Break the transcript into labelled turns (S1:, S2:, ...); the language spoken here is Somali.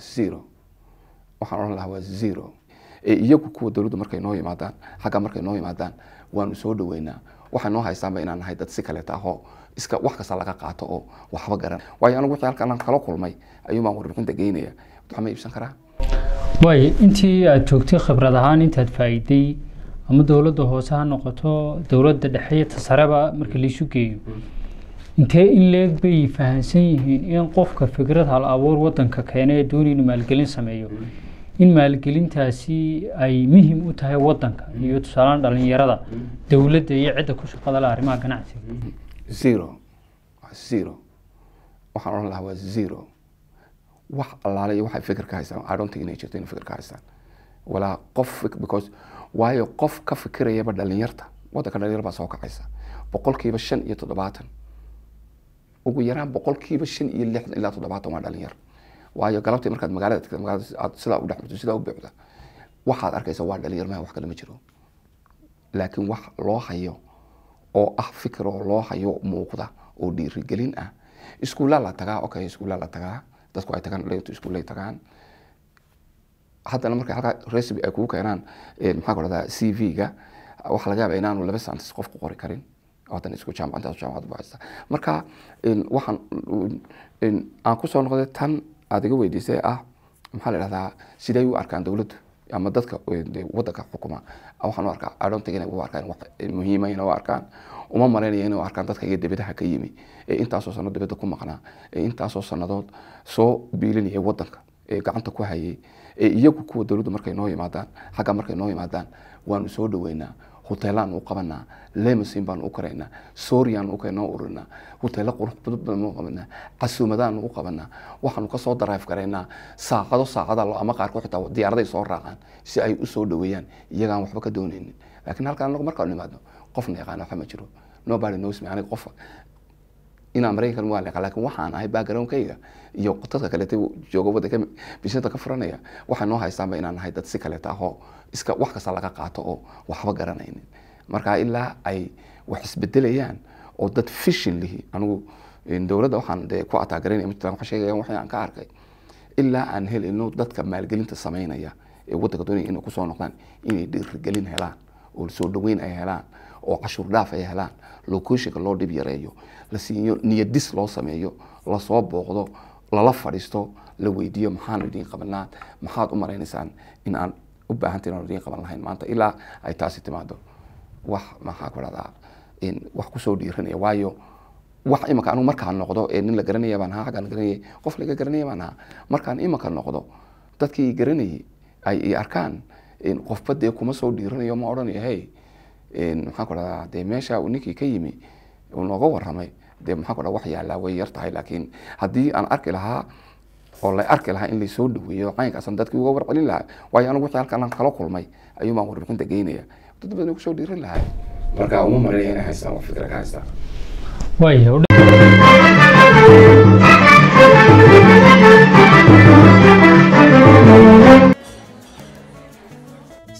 S1: zero waxaan odhan lahaa waa zero eh, iyagu kuwa dowladdu markay noo yimaadaan xagga markay noo yimaadaan waanu soo dhoweynaa waxay noo haystaanba inaan nahay dad si kaleeta ahoo iska wax kasta laga qaato oo waxba garan waayo anigu wixii halkan aan kala kulmay ayuumaan warbixinta geynaya waxaan ma iibsan karaa
S2: waay intii aada joogtay khibrad ahaan intaad faaiday ama dowladda hoose ha noqoto dowladda dhexe iyo tasareba marka laisu geeyo intee in leeg bay fahamsan yihiin in qofka fikrad hal abuur wadanka keenee dooni inuu maalgelin sameeyo in maalgelintaasi ay muhim u tahay wadanka iyo tusaalaan dhalinyarada dowladda iyo cidda ku shaqada le arrimaha ganacsiga
S1: zero zero waxaan odhan lahaa waa zero wax allaale iyo waxay fikir haystaan i don't think inay jirto inay fikir haystaan walaa qof because waayo qof ka fikirayaba dhalinyarta wadanka dhalinyar baa soo kacaysa boqolkiiba shan iyo toddobaatan ugu yaraan boqolkiiba shan iyo lixdan ilaa toddobaatan waa dhalinyar waayo galabtii markaad magaalada tagta magaalada sidaa u dhexmarto sidaa u buuxda waxaad arkaysa waa dhalinyar maha wax kale ma jiro laakiin wax loo hayo oo ah fikiroo loo hayo muuqda oo dhiirigelin ah iskuulla la tagaa okay iskuulla la tagaa dadku ay tagaan dhalintu iskuullay tagaan haddana marka halkaa recipe ay kugu keenaan eh, maxaa ku dhahdaa c v-ga waxaa laga yaaba inaanu laba sentence qofku qori karin haatan isku jaamacadaas jaamacad buu haystaa marka waxaan aan kusoo noqday tan aad iga weydiisay ah maxaa la idhahdaa siday u arkaan dowladdu ama dadka wadanka xukuma ah, waxaan u arkaa adoontaga inay u arkaan wax muhiima inay u arkaan uma malaynaya inay u arkaan dadka iga dibadaha ka yimi ee intaasoo sanno dibadda ku maqnaa ee intaasoo sannadood soo biilinayay wadanka ee gacanta ku hayay ee iyagu kuwa dowladdu markay noo yimaadaan xagga markay noo yimaadaan waanu soo dhoweynaa hoteelaan u qabanaa lemosin baanu u karaynaa sooriyaanu ukeenoo urinaa hoteelo qurux badan u qabanaa casuumadaanu u qabanaa waxaanu kasoo daraif garaynaa saacado saacada ama qaarkood xitaa diyaaraday soo raacaan si ay usoo dhaweeyaan iyagaan waxba ka doonaynin laakiin halkaan anagu markaanu imaadno qofna yaqaana waxa ma jiro nobody knows aniga qof inaa maraykan waa leeqa lakin waxaan ahay backgroundkayga iyo dadka kaleeta jooga waddanka bishada ka furanaya waxay noo haystaanba inaan nahay dad si kaleeta ahoo iska wax kasta laga qaato oo waxba garanaynin marka ilaa ay wax isbedelayaan oo dad fishin anigu dowladda waxaan dee ku ataagarayna puntland waxaa sheegaya aan ka arkay ilaa aan helayno dadka maalgelinta samaynaya ee waddanka doonaya inay kusoo noqdaan inay dhiirigelin helaan oo soo dhaweyn ay helaan oo cashuur dhaaf ay helaan locationka loo dhib yareeyo la siiyo niyadis loo sameeyo lasoo booqdo lala fadhiisto la weydiiyo maxaan idiin qabanaa maxaad u maraynaysaan in aan u baahanta inaan idiin qaban lahayn maanta ilaa ay taasi timaado wax maxaa ku dhahdaa wax kusoo dhiiranaya waayo wax imanka anugu markaan noqdo ee nin la garanaya baan ahaa xaggaan garanayay qof laga garanaya baan ahaa markaan imanka noqdo dadkii garanayay ay arkaan qofba dee kuma soo dhiiranayo ma odhanay hey maxaan ku dhahdaa dee meesha ninkii ka yimi uu nooga warramay dee maxaan ku dhaha wax yaallaa way yar tahay laakiin haddii aan arki lahaa oo la arki lahaa in laysoo dhaweeyo caynkaasan dadkii uga warcelin lahaa waayo anigu wixii halkan kala kulmay ayuun baan warbixinta geynaya dad badan kusoo dhiiran lahaa marka uma maleeya inay haystaan wax fikra ka haystaan